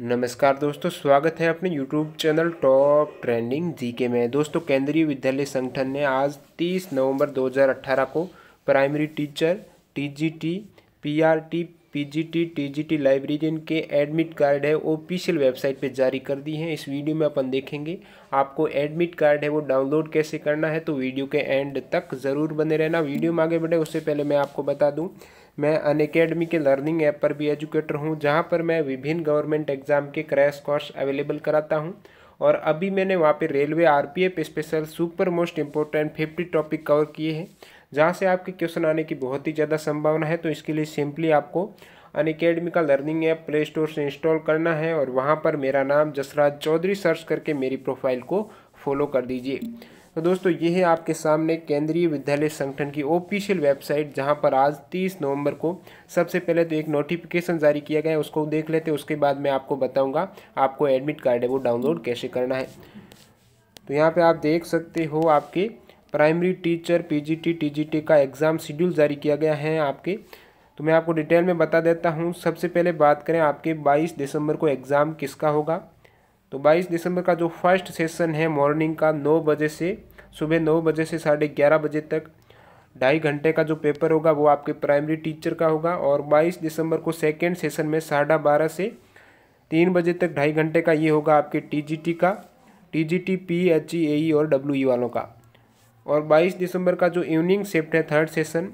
नमस्कार दोस्तों स्वागत है अपने YouTube channel top trending GK में दोस्तों केंद्रीय विद्यालय संगठन ने आज 30 नवंबर 2018 को primary teacher TGT PRT PGT TGT librarian के एडमिट कार्ड है वो ऑफिशियल वेबसाइट पे जारी कर दी है इस वीडियो में अपन देखेंगे आपको एडमिट कार्ड है वो डाउनलोड कैसे करना है तो वीडियो के एंड तक ज़रूर बने रहना वीडियो में आगे बढ़े उससे पहले मैं आपको बता दूँ मैं अन अकेडमी के लर्निंग ऐप पर भी एजुकेटर हूँ जहाँ पर मैं विभिन्न गवर्नमेंट एग्जाम के क्रैश कोर्स अवेलेबल कराता हूँ और अभी मैंने वहाँ पे railway RPF special super most important fifty topic cover किए हैं जहाँ से आपके क्वेश्चन आने की बहुत ही ज़्यादा संभावना है तो इसके लिए सिंपली आपको अनकेडमिकल का लर्निंग ऐप प्ले स्टोर से इंस्टॉल करना है और वहाँ पर मेरा नाम जसराज चौधरी सर्च करके मेरी प्रोफाइल को फॉलो कर दीजिए तो दोस्तों ये है आपके सामने केंद्रीय विद्यालय संगठन की ऑफिशियल वेबसाइट जहाँ पर आज 30 नवंबर को सबसे पहले तो एक नोटिफिकेशन जारी किया गया है उसको देख लेते हैं उसके बाद मैं आपको बताऊँगा आपको एडमिट कार्ड है वो डाउनलोड कैसे करना है तो यहाँ पर आप देख सकते हो आपके प्राइमरी टीचर पीजीटी टीजीटी का एग्ज़ाम शेड्यूल जारी किया गया है आपके तो मैं आपको डिटेल में बता देता हूँ सबसे पहले बात करें आपके 22 दिसंबर को एग्ज़ाम किसका होगा तो 22 दिसंबर का जो फर्स्ट सेशन है मॉर्निंग का 9 बजे से सुबह 9 बजे से साढ़े ग्यारह बजे तक ढाई घंटे का जो पेपर होगा वो आपके प्राइमरी टीचर का होगा और 22 दिसंबर को सेकेंड सेशन में साढ़ा बारह से तीन बजे तक ढाई घंटे का ये होगा आपके टी का टी ई ए और ई वालों का और बाईस दिसंबर का जो इवनिंग शिफ्ट है थर्ड सेसन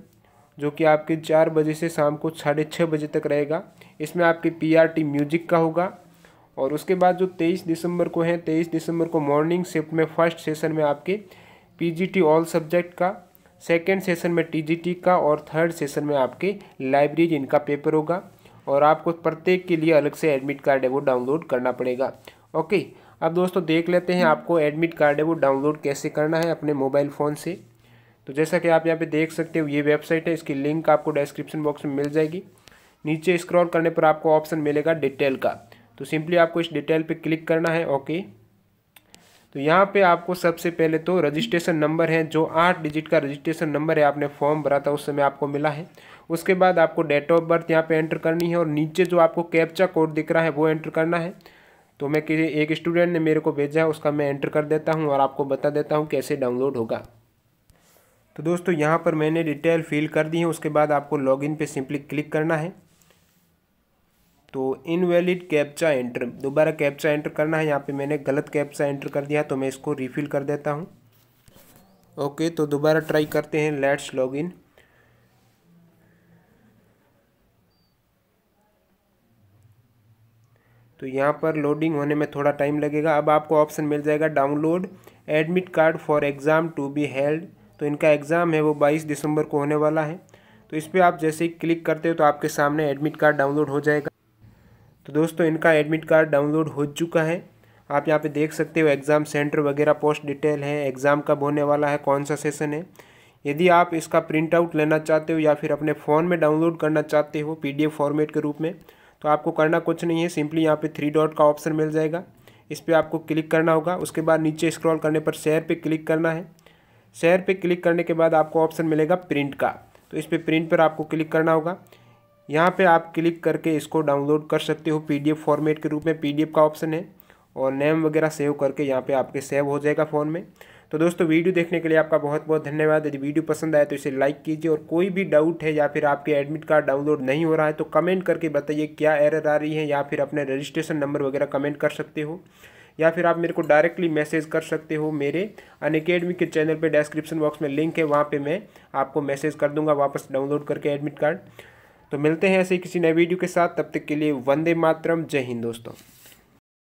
जो कि आपके चार बजे से शाम को साढ़े छः बजे तक रहेगा इसमें आपके पीआरटी म्यूजिक का होगा और उसके बाद जो तेईस दिसंबर को है तेईस दिसंबर को मॉर्निंग शिफ्ट में फर्स्ट सेशन में आपके पीजीटी ऑल सब्जेक्ट का सेकेंड सेशन में टीजीटी का और थर्ड सेशन में आपके लाइब्रेरी इनका पेपर होगा और आपको प्रत्येक के लिए अलग से एडमिट कार्ड है वो डाउनलोड करना पड़ेगा ओके अब दोस्तों देख लेते हैं आपको एडमिट कार्ड है वो डाउनलोड कैसे करना है अपने मोबाइल फ़ोन से तो जैसा कि आप यहाँ पे देख सकते हो ये वेबसाइट है इसकी लिंक आपको डिस्क्रिप्शन बॉक्स में मिल जाएगी नीचे स्क्रॉल करने पर आपको ऑप्शन मिलेगा डिटेल का तो सिंपली आपको इस डिटेल पे क्लिक करना है ओके तो यहाँ पे आपको सबसे पहले तो रजिस्ट्रेशन नंबर है जो आठ डिजिट का रजिस्ट्रेशन नंबर है आपने फॉर्म भरा था उस समय आपको मिला है उसके बाद आपको डेट ऑफ बर्थ यहाँ पर एंटर करनी है और नीचे जो आपको कैप्चा कोड दिख रहा है वो एंटर करना है तो मैं किसी एक स्टूडेंट ने मेरे को भेजा है उसका मैं एंटर कर देता हूँ और आपको बता देता हूँ कैसे डाउनलोड होगा तो दोस्तों यहाँ पर मैंने डिटेल फिल कर दी है उसके बाद आपको लॉगिन पे सिंपली क्लिक करना है तो इनवैलिड कैप्चा एंटर दोबारा कैप्चा एंटर करना है यहाँ पे मैंने गलत कैप्चा एंटर कर दिया तो मैं इसको रिफ़िल कर देता हूँ ओके तो दोबारा ट्राई करते हैं लेट्स इन तो यहाँ पर लोडिंग होने में थोड़ा टाइम लगेगा अब आपको ऑप्शन मिल जाएगा download admit card for exam to be held तो इनका एग्ज़ाम है वो बाईस दिसंबर को होने वाला है तो इस पर आप जैसे ही क्लिक करते हो तो आपके सामने एडमिट कार्ड डाउनलोड हो जाएगा तो दोस्तों इनका एडमिट कार्ड डाउनलोड हो चुका है आप यहाँ पे देख सकते हो एग्ज़ाम सेंटर वगैरह पोस्ट डिटेल है एग्ज़ाम कब होने वाला है कौन सा सेशन है यदि आप इसका प्रिंट आउट लेना चाहते हो या फिर अपने फ़ोन में डाउनलोड करना चाहते हो पी फॉर्मेट के रूप में तो आपको करना कुछ नहीं है सिंपली यहाँ पे थ्री डॉट का ऑप्शन मिल जाएगा इस पर आपको क्लिक करना होगा उसके बाद नीचे स्क्रॉल करने पर शेयर पे क्लिक करना है शेयर पे क्लिक करने के बाद आपको ऑप्शन मिलेगा प्रिंट का तो इस पर प्रिंट पर आपको क्लिक करना होगा यहाँ पे आप क्लिक करके इसको डाउनलोड कर सकते हो पीडीएफ फॉर्मेट के रूप में पीडीएफ का ऑप्शन है और नेम वगैरह सेव करके यहाँ पे आपके सेव हो जाएगा फ़ोन में तो दोस्तों वीडियो देखने के लिए आपका बहुत बहुत धन्यवाद यदि वीडियो पसंद आए तो इसे लाइक कीजिए और कोई भी डाउट है या फिर आपके एडमिट कार्ड डाउनलोड नहीं हो रहा है तो कमेंट करके बताइए क्या एरर आ रही है या फिर अपने रजिस्ट्रेशन नंबर वगैरह कमेंट कर सकते हो या फिर आप मेरे को डायरेक्टली मैसेज कर सकते हो मेरे अन के चैनल पे डिस्क्रिप्शन बॉक्स में लिंक है वहाँ पे मैं आपको मैसेज कर दूंगा वापस डाउनलोड करके एडमिट कार्ड तो मिलते हैं ऐसे किसी नए वीडियो के साथ तब तक के लिए वंदे मातरम जय हिंद दोस्तों